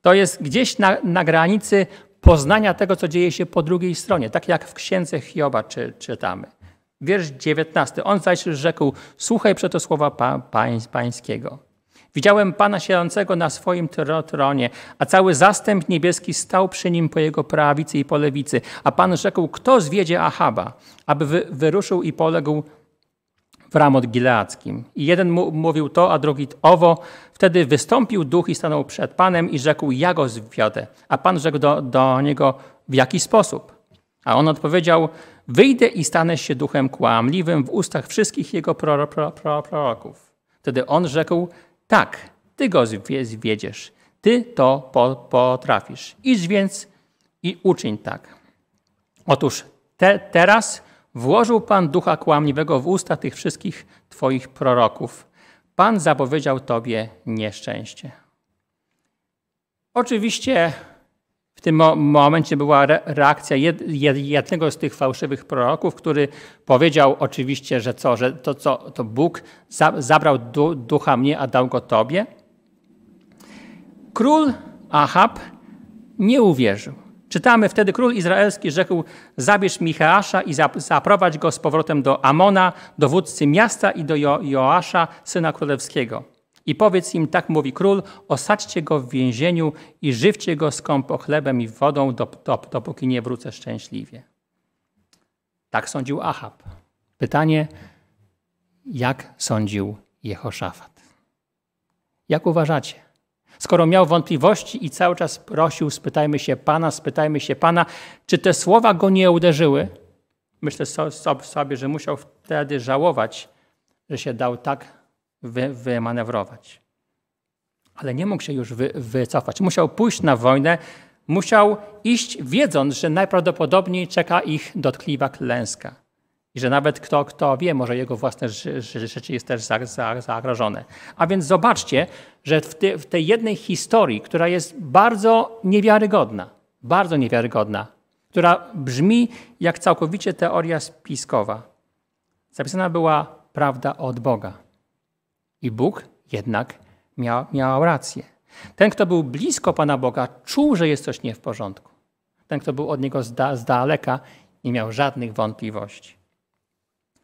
To jest gdzieś na, na granicy poznania tego, co dzieje się po drugiej stronie, tak jak w księdze Hioba czy, czytamy. Wiersz 19. On zaś rzekł: Słuchaj przeto słowa pa, pań, pańskiego. Widziałem Pana siedzącego na swoim tronie, a cały zastęp niebieski stał przy nim po jego prawicy i po lewicy. A Pan rzekł, kto zwiedzie Ahaba, aby wyruszył i poległ w Ramot Gileackim. I jeden mu mówił to, a drugi owo. Wtedy wystąpił duch i stanął przed Panem i rzekł, ja go zwiodę. A Pan rzekł do, do niego, w jaki sposób? A on odpowiedział, wyjdę i stanę się duchem kłamliwym w ustach wszystkich jego pror pror pror proroków. Wtedy on rzekł, tak, ty go zwiedziesz, ty to po potrafisz. Idź więc i uczyń tak. Otóż te teraz Włożył Pan ducha kłamliwego w usta tych wszystkich Twoich proroków. Pan zapowiedział Tobie nieszczęście. Oczywiście w tym momencie była reakcja jednego z tych fałszywych proroków, który powiedział oczywiście, że co, że to, co, to Bóg zabrał ducha mnie, a dał go Tobie. Król Ahab nie uwierzył. Czytamy wtedy król izraelski rzekł: Zabierz Micheasza i zaprowadź go z powrotem do Amona, dowódcy miasta i do jo Joasza, syna królewskiego. I powiedz im, tak mówi król, osadźcie go w więzieniu i żywcie go skąpo chlebem i wodą, dop, dop, dopóki nie wrócę szczęśliwie. Tak sądził Ahab. Pytanie, jak sądził Jehoszafat? Jak uważacie? Skoro miał wątpliwości i cały czas prosił, spytajmy się Pana, spytajmy się Pana, czy te słowa go nie uderzyły? Myślę sobie, że musiał wtedy żałować, że się dał tak wy, wymanewrować. Ale nie mógł się już wy, wycofać. Musiał pójść na wojnę, musiał iść wiedząc, że najprawdopodobniej czeka ich dotkliwa klęska. I że nawet kto, kto wie, może jego własne rzeczy jest też zagrożone. A więc zobaczcie, że w, te, w tej jednej historii, która jest bardzo niewiarygodna, bardzo niewiarygodna, która brzmi jak całkowicie teoria spiskowa, zapisana była prawda od Boga. I Bóg jednak miał, miał rację. Ten, kto był blisko Pana Boga, czuł, że jest coś nie w porządku. Ten, kto był od niego z, da, z daleka, nie miał żadnych wątpliwości.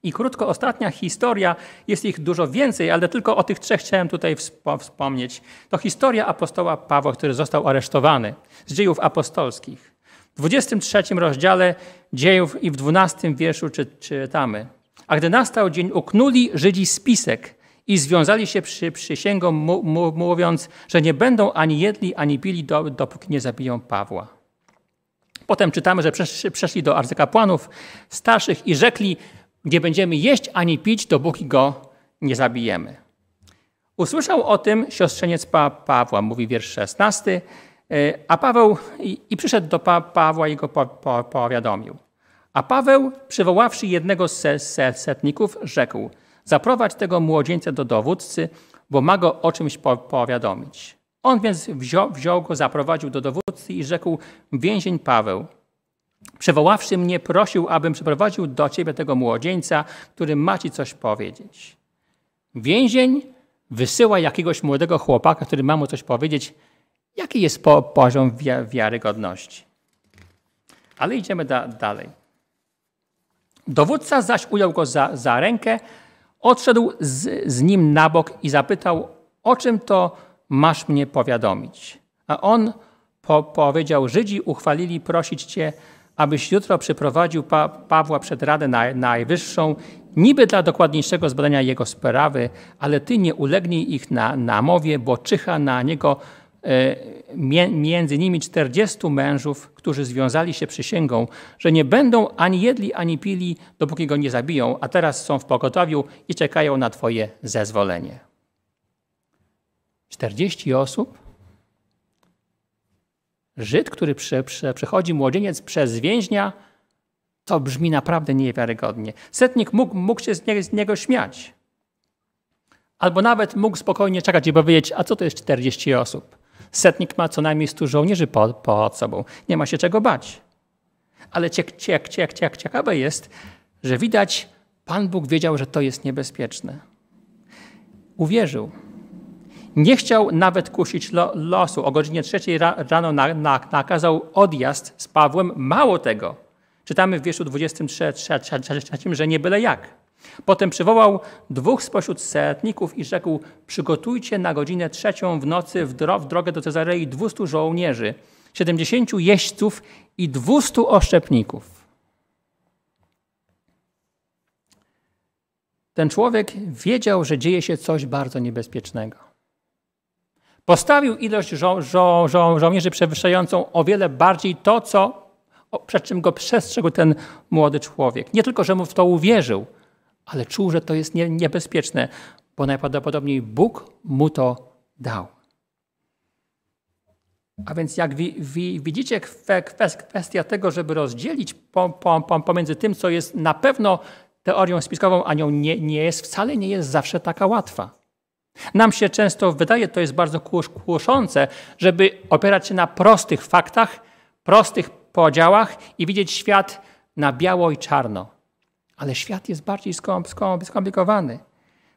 I krótko, ostatnia historia, jest ich dużo więcej, ale tylko o tych trzech chciałem tutaj wspomnieć. To historia apostoła Pawła, który został aresztowany z dziejów apostolskich. W 23 rozdziale dziejów i w 12 wierszu czy, czytamy. A gdy nastał dzień, uknuli Żydzi spisek i związali się przy przysięgą, mówiąc, że nie będą ani jedli, ani pili, dopóki nie zabiją Pawła. Potem czytamy, że przeszli do arcykapłanów starszych i rzekli, nie będziemy jeść ani pić, dopóki go nie zabijemy. Usłyszał o tym siostrzeniec pa Pawła, mówi wiersz 16, e, a Paweł i, i przyszedł do pa Pawła i go po, po, powiadomił. A Paweł, przywoławszy jednego z se, se, setników, rzekł: Zaprowadź tego młodzieńca do dowódcy, bo ma go o czymś po, powiadomić. On więc wziął, wziął go, zaprowadził do dowódcy i rzekł: Więzień Paweł, Przywoławszy mnie, prosił, abym przyprowadził do ciebie tego młodzieńca, który ma ci coś powiedzieć. Więzień wysyła jakiegoś młodego chłopaka, który ma mu coś powiedzieć. Jaki jest poziom wiarygodności? Ale idziemy da dalej. Dowódca zaś ujął go za, za rękę, odszedł z, z nim na bok i zapytał, o czym to masz mnie powiadomić? A on po powiedział, Żydzi uchwalili prosić cię, abyś jutro przyprowadził pa Pawła przed Radę Najwyższą, niby dla dokładniejszego zbadania jego sprawy, ale ty nie ulegnij ich na namowie, bo czyha na niego e, między nimi 40 mężów, którzy związali się przysięgą, że nie będą ani jedli, ani pili, dopóki go nie zabiją, a teraz są w pogotowiu i czekają na Twoje zezwolenie. Czterdzieści osób Żyd, który prze, prze, przechodzi młodzieniec przez więźnia, to brzmi naprawdę niewiarygodnie. Setnik mógł, mógł się z niego, z niego śmiać. Albo nawet mógł spokojnie czekać i powiedzieć, a co to jest 40 osób? Setnik ma co najmniej 100 żołnierzy pod, pod sobą. Nie ma się czego bać. Ale ciek, ciek, ciek, ciek, ciekawe jest, że widać, Pan Bóg wiedział, że to jest niebezpieczne. Uwierzył. Nie chciał nawet kusić lo, losu. O godzinie trzeciej ra, rano na, na, nakazał odjazd z Pawłem. Mało tego, czytamy w wierszu 23, 23, że nie byle jak. Potem przywołał dwóch spośród setników i rzekł: Przygotujcie na godzinę trzecią w nocy w, dro, w drogę do Cezarei 200 żołnierzy, 70 jeźdźców i 200 oszczepników. Ten człowiek wiedział, że dzieje się coś bardzo niebezpiecznego. Postawił ilość żo żo żo żołnierzy przewyższającą o wiele bardziej to, co, przed czym go przestrzegł ten młody człowiek. Nie tylko, że mu w to uwierzył, ale czuł, że to jest nie, niebezpieczne, bo najprawdopodobniej Bóg mu to dał. A więc jak wi, wi, widzicie, kwestia tego, żeby rozdzielić pom, pom, pomiędzy tym, co jest na pewno teorią spiskową, a nią nie, nie jest, wcale nie jest zawsze taka łatwa. Nam się często wydaje, to jest bardzo kłoszące, żeby opierać się na prostych faktach, prostych podziałach i widzieć świat na biało i czarno. Ale świat jest bardziej skomplikowany.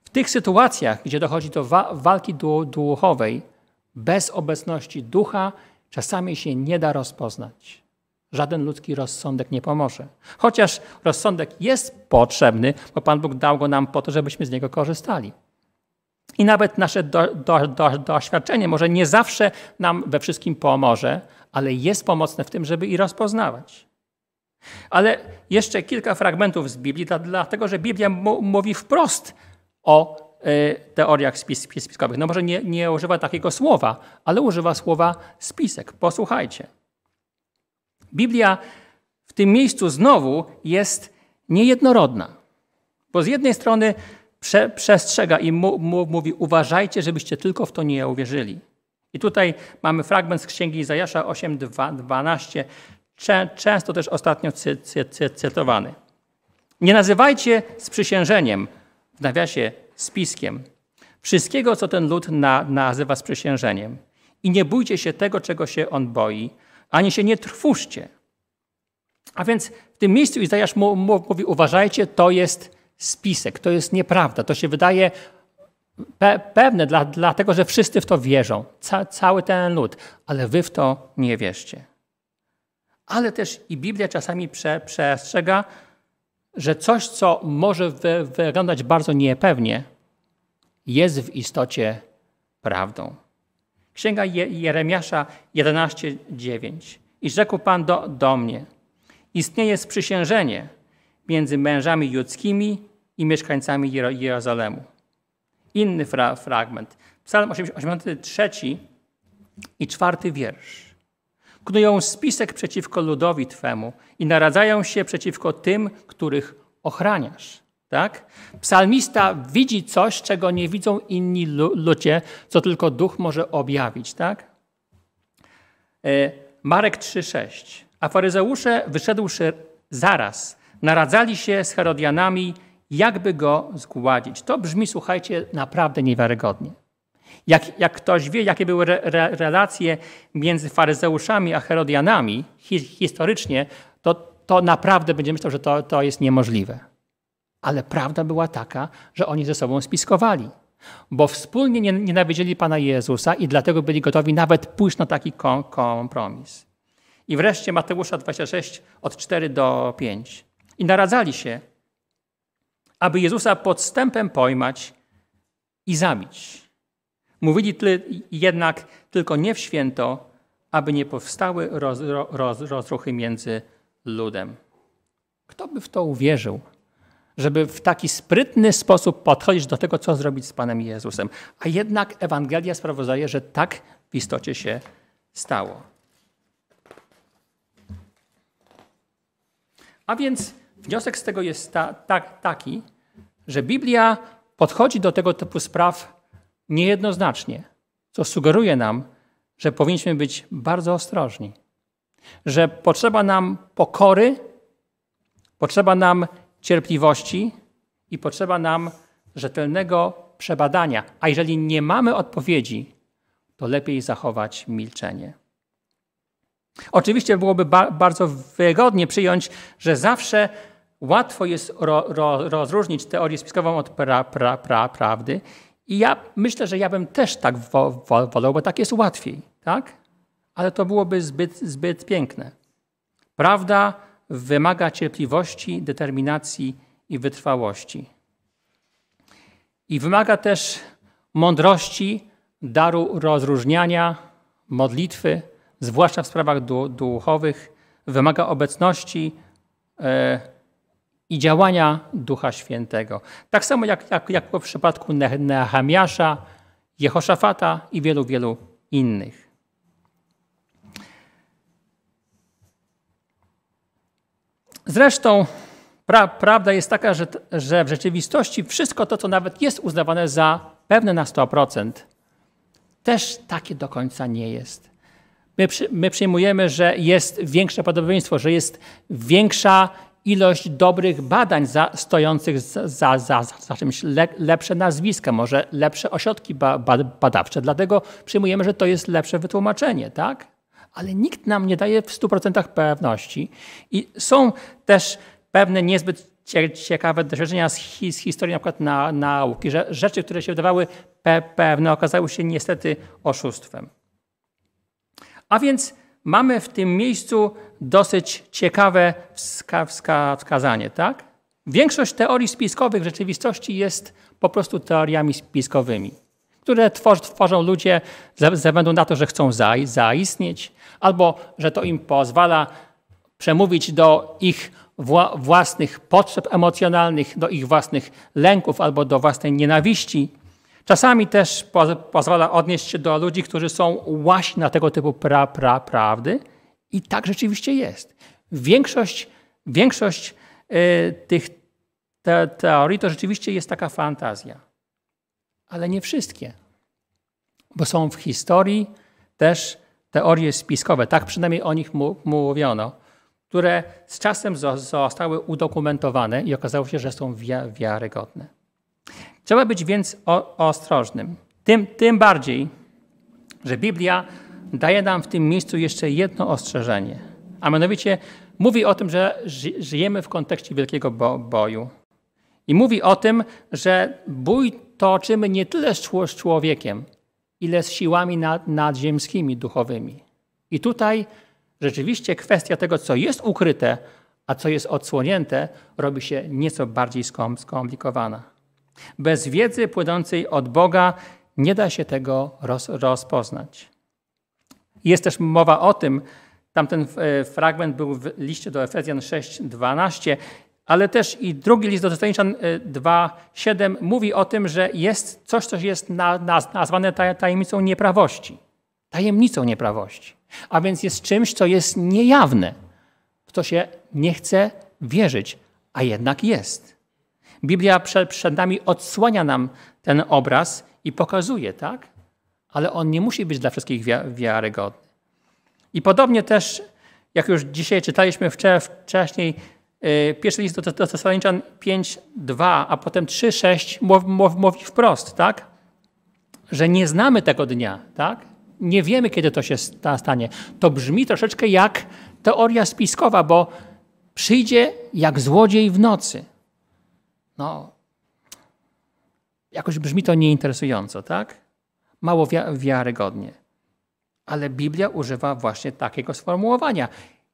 W tych sytuacjach, gdzie dochodzi do walki duchowej, bez obecności ducha czasami się nie da rozpoznać. Żaden ludzki rozsądek nie pomoże. Chociaż rozsądek jest potrzebny, bo Pan Bóg dał go nam po to, żebyśmy z niego korzystali. I nawet nasze do, do, do, doświadczenie może nie zawsze nam we wszystkim pomoże, ale jest pomocne w tym, żeby i rozpoznawać. Ale jeszcze kilka fragmentów z Biblii, dlatego że Biblia mówi wprost o e, teoriach spiskowych. No może nie, nie używa takiego słowa, ale używa słowa spisek. Posłuchajcie. Biblia w tym miejscu znowu jest niejednorodna, bo z jednej strony prze, przestrzega i mu, mu, mówi: Uważajcie, żebyście tylko w to nie uwierzyli. I tutaj mamy fragment z księgi Izajasza 8:12, często też ostatnio cy, cy, cy, cytowany. Nie nazywajcie sprzysiężeniem, w nawiasie spiskiem, wszystkiego, co ten lud na, nazywa sprzysiężeniem. I nie bójcie się tego, czego się on boi, ani się nie trwóżcie. A więc w tym miejscu Izajasz mówi, uważajcie, to jest spisek. To jest nieprawda. To się wydaje pe pewne, dla, dlatego że wszyscy w to wierzą. Ca cały ten lud. Ale wy w to nie wierzcie. Ale też i Biblia czasami prze przestrzega, że coś, co może wy wyglądać bardzo niepewnie, jest w istocie prawdą. Księga Je Jeremiasza 11:9. I rzekł Pan do, do mnie: Istnieje sprzysiężenie, między mężami judzkimi i mieszkańcami Jerozolemu. Inny fra fragment. Psalm 83 i czwarty wiersz. Knują spisek przeciwko ludowi Twemu i naradzają się przeciwko tym, których ochraniasz. Tak? Psalmista widzi coś, czego nie widzą inni ludzie, co tylko duch może objawić. Tak? E, Marek 3,6. A faryzeusze wyszedłszy zaraz, naradzali się z Herodianami, jakby go zgładzić. To brzmi, słuchajcie, naprawdę niewiarygodnie. Jak, jak ktoś wie, jakie były re, re, relacje między faryzeuszami a Herodianami historycznie, to, to naprawdę będzie myślał, że to, to jest niemożliwe. Ale prawda była taka, że oni ze sobą spiskowali, bo wspólnie nienawidzieli Pana Jezusa i dlatego byli gotowi nawet pójść na taki kompromis. I wreszcie Mateusza 26 od 4 do 5 i naradzali się, aby Jezusa podstępem pojmać i zabić. Mówili tl jednak tylko nie w święto, aby nie powstały roz, roz, rozruchy między ludem. Kto by w to uwierzył, żeby w taki sprytny sposób podchodzić do tego, co zrobić z Panem Jezusem? A jednak Ewangelia sprawozdaje, że tak w istocie się stało. A więc Wniosek z tego jest ta, ta, taki, że Biblia podchodzi do tego typu spraw niejednoznacznie, co sugeruje nam, że powinniśmy być bardzo ostrożni, że potrzeba nam pokory, potrzeba nam cierpliwości i potrzeba nam rzetelnego przebadania. A jeżeli nie mamy odpowiedzi, to lepiej zachować milczenie. Oczywiście byłoby ba bardzo wygodnie przyjąć, że zawsze Łatwo jest ro, ro, rozróżnić teorię spiskową od pra, pra, pra, prawdy. I ja myślę, że ja bym też tak wo, wo, wolał, bo tak jest łatwiej, tak? Ale to byłoby zbyt, zbyt piękne. Prawda wymaga cierpliwości, determinacji i wytrwałości. I wymaga też mądrości, daru rozróżniania, modlitwy, zwłaszcza w sprawach du duchowych. Wymaga obecności, e, i działania Ducha Świętego. Tak samo jak, jak, jak w przypadku Nehemiasza, Jehoszafata i wielu, wielu innych. Zresztą pra, prawda jest taka, że, że w rzeczywistości wszystko to, co nawet jest uznawane za pewne na 100%, też takie do końca nie jest. My, my przyjmujemy, że jest większe podobieństwo, że jest większa ilość dobrych badań za, stojących za, za, za, za czymś le, lepsze nazwiska, może lepsze ośrodki ba, ba, badawcze. Dlatego przyjmujemy, że to jest lepsze wytłumaczenie, tak? Ale nikt nam nie daje w 100% pewności. I są też pewne niezbyt ciekawe doświadczenia z, z historii na przykład na, nauki, że rzeczy, które się wydawały pe, pewne, okazały się niestety oszustwem. A więc mamy w tym miejscu dosyć ciekawe wska, wska, wskazanie, tak? Większość teorii spiskowych w rzeczywistości jest po prostu teoriami spiskowymi, które tworzą, tworzą ludzie ze, ze względu na to, że chcą za, zaistnieć, albo że to im pozwala przemówić do ich wła, własnych potrzeb emocjonalnych, do ich własnych lęków albo do własnej nienawiści. Czasami też pozwala odnieść się do ludzi, którzy są łaśni na tego typu pra, pra, prawdy i tak rzeczywiście jest. Większość, większość e, tych te teorii to rzeczywiście jest taka fantazja. Ale nie wszystkie. Bo są w historii też teorie spiskowe, tak przynajmniej o nich mówiono, które z czasem zostały udokumentowane i okazało się, że są wiarygodne. Trzeba być więc ostrożnym. Tym, tym bardziej, że Biblia daje nam w tym miejscu jeszcze jedno ostrzeżenie. A mianowicie mówi o tym, że żyjemy w kontekście wielkiego bo boju. I mówi o tym, że bój toczymy nie tyle z człowiekiem, ile z siłami nad, nadziemskimi, duchowymi. I tutaj rzeczywiście kwestia tego, co jest ukryte, a co jest odsłonięte, robi się nieco bardziej skomplikowana. Bez wiedzy płynącej od Boga nie da się tego roz, rozpoznać. Jest też mowa o tym, tamten e, fragment był w liście do Efezjan 6:12, ale też i drugi list do Tesaloniczan 2:7 e, mówi o tym, że jest coś, co jest nazwane tajemnicą nieprawości. Tajemnicą nieprawości. A więc jest czymś, co jest niejawne, w co się nie chce wierzyć, a jednak jest. Biblia przed, przed nami odsłania nam ten obraz i pokazuje, tak? ale on nie musi być dla wszystkich wiarygodny. I podobnie też, jak już dzisiaj czytaliśmy wcześniej, y, pierwszy list do, do Tesaloniczan 5, 2, a potem 3, 6 mówi, mówi wprost, tak? Że nie znamy tego dnia, tak? Nie wiemy, kiedy to się stanie. To brzmi troszeczkę jak teoria spiskowa, bo przyjdzie jak złodziej w nocy. No, jakoś brzmi to nieinteresująco, tak? mało wiarygodnie. Ale Biblia używa właśnie takiego sformułowania,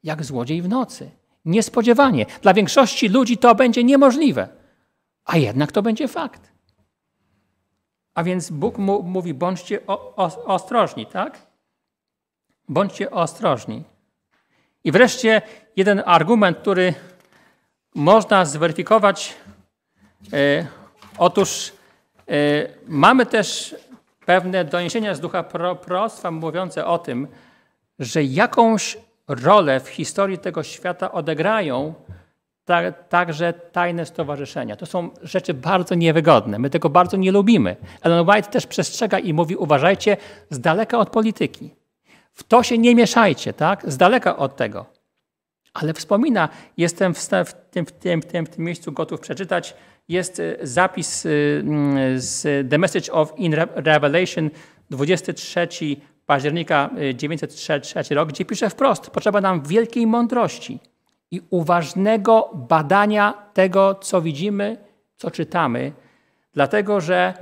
jak złodziej w nocy. Niespodziewanie. Dla większości ludzi to będzie niemożliwe, a jednak to będzie fakt. A więc Bóg mu, mówi: bądźcie o, o, ostrożni, tak? Bądźcie ostrożni. I wreszcie jeden argument, który można zweryfikować. E, otóż e, mamy też pewne doniesienia z ducha prostwa mówiące o tym, że jakąś rolę w historii tego świata odegrają także tajne stowarzyszenia. To są rzeczy bardzo niewygodne. My tego bardzo nie lubimy. Ellen White też przestrzega i mówi: uważajcie z daleka od polityki. W to się nie mieszajcie, tak? Z daleka od tego. Ale wspomina, jestem w, tym, w, tym, w, tym, w tym miejscu gotów przeczytać jest y, zapis y, mm, z The Message of in Revelation 23 października 1903 y, rok, gdzie pisze wprost, potrzeba nam wielkiej mądrości i uważnego badania tego, co widzimy, co czytamy, dlatego że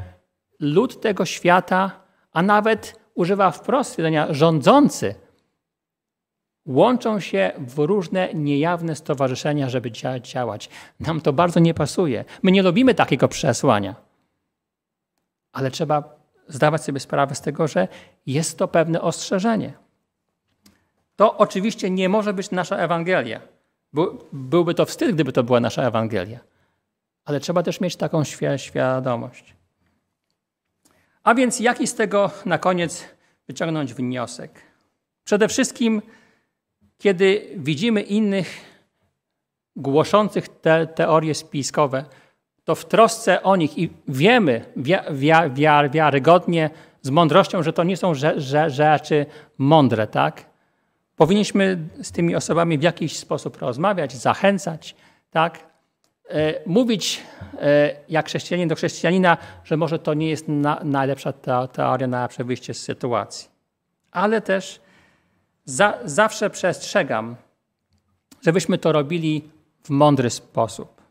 lud tego świata, a nawet używa wprost stwierdzenia rządzący, Łączą się w różne niejawne stowarzyszenia, żeby działać. Nam to bardzo nie pasuje. My nie lubimy takiego przesłania. Ale trzeba zdawać sobie sprawę z tego, że jest to pewne ostrzeżenie. To oczywiście nie może być nasza Ewangelia. Byłby to wstyd, gdyby to była nasza Ewangelia. Ale trzeba też mieć taką świadomość. A więc jaki z tego na koniec wyciągnąć wniosek? Przede wszystkim kiedy widzimy innych głoszących te teorie spiskowe, to w trosce o nich i wiemy wiarygodnie, z mądrością, że to nie są rzeczy mądre, tak? Powinniśmy z tymi osobami w jakiś sposób rozmawiać, zachęcać, tak? E, mówić e, jak chrześcijanin do chrześcijanina, że może to nie jest najlepsza teoria na wyjście z sytuacji. Ale też za, zawsze przestrzegam, żebyśmy to robili w mądry sposób.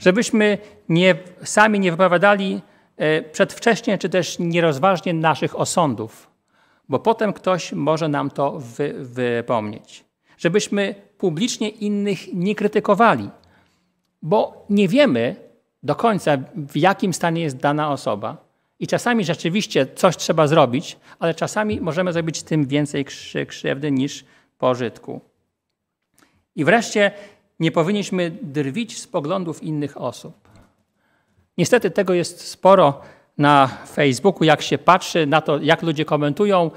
Żebyśmy nie, sami nie wypowiadali e, przedwcześnie czy też nierozważnie naszych osądów, bo potem ktoś może nam to wy, wypomnieć. Żebyśmy publicznie innych nie krytykowali, bo nie wiemy do końca, w jakim stanie jest dana osoba, i czasami rzeczywiście coś trzeba zrobić, ale czasami możemy zrobić tym więcej krzywdy niż pożytku. I wreszcie nie powinniśmy drwić z poglądów innych osób. Niestety tego jest sporo na Facebooku, jak się patrzy na to, jak ludzie komentują.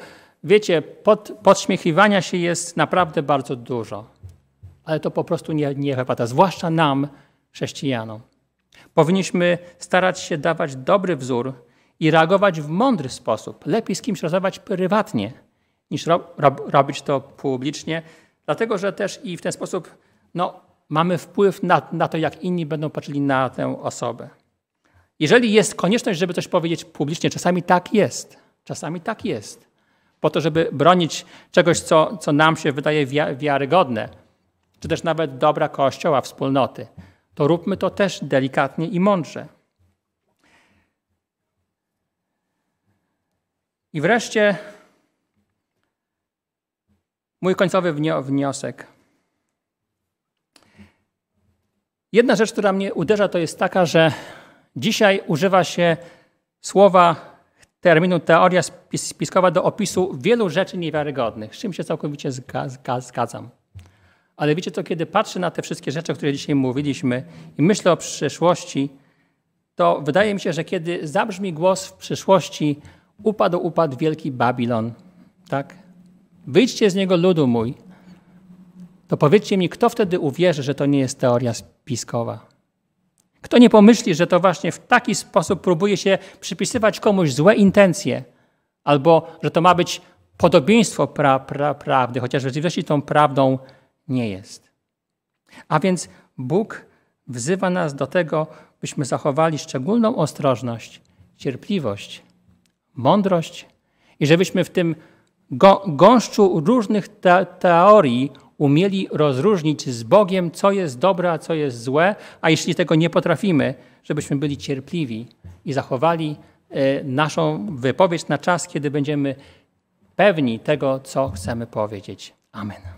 Wiecie, pod, podśmiechiwania się jest naprawdę bardzo dużo. Ale to po prostu nie, nie wypada, zwłaszcza nam, chrześcijanom. Powinniśmy starać się dawać dobry wzór i reagować w mądry sposób. Lepiej z kimś rozmawiać prywatnie, niż ro, ro, robić to publicznie, dlatego że też i w ten sposób no, mamy wpływ na, na to, jak inni będą patrzyli na tę osobę. Jeżeli jest konieczność, żeby coś powiedzieć publicznie, czasami tak jest, czasami tak jest, po to, żeby bronić czegoś, co, co nam się wydaje wiarygodne, czy też nawet dobra kościoła, wspólnoty, to róbmy to też delikatnie i mądrze. I wreszcie mój końcowy wniosek. Jedna rzecz, która mnie uderza, to jest taka, że dzisiaj używa się słowa, terminu teoria spiskowa do opisu wielu rzeczy niewiarygodnych, z czym się całkowicie zgadzam. Ale wiecie co, kiedy patrzę na te wszystkie rzeczy, o których dzisiaj mówiliśmy i myślę o przyszłości, to wydaje mi się, że kiedy zabrzmi głos w przyszłości, Upadł, upadł wielki Babilon. Tak? Wyjdźcie z niego, ludu mój. To powiedzcie mi, kto wtedy uwierzy, że to nie jest teoria spiskowa? Kto nie pomyśli, że to właśnie w taki sposób próbuje się przypisywać komuś złe intencje, albo że to ma być podobieństwo pra, pra, prawdy, chociaż w rzeczywistości tą prawdą nie jest. A więc Bóg wzywa nas do tego, byśmy zachowali szczególną ostrożność, cierpliwość mądrość i żebyśmy w tym gąszczu różnych teorii umieli rozróżnić z Bogiem, co jest dobre, a co jest złe, a jeśli tego nie potrafimy, żebyśmy byli cierpliwi i zachowali e, naszą wypowiedź na czas, kiedy będziemy pewni tego, co chcemy powiedzieć. Amen.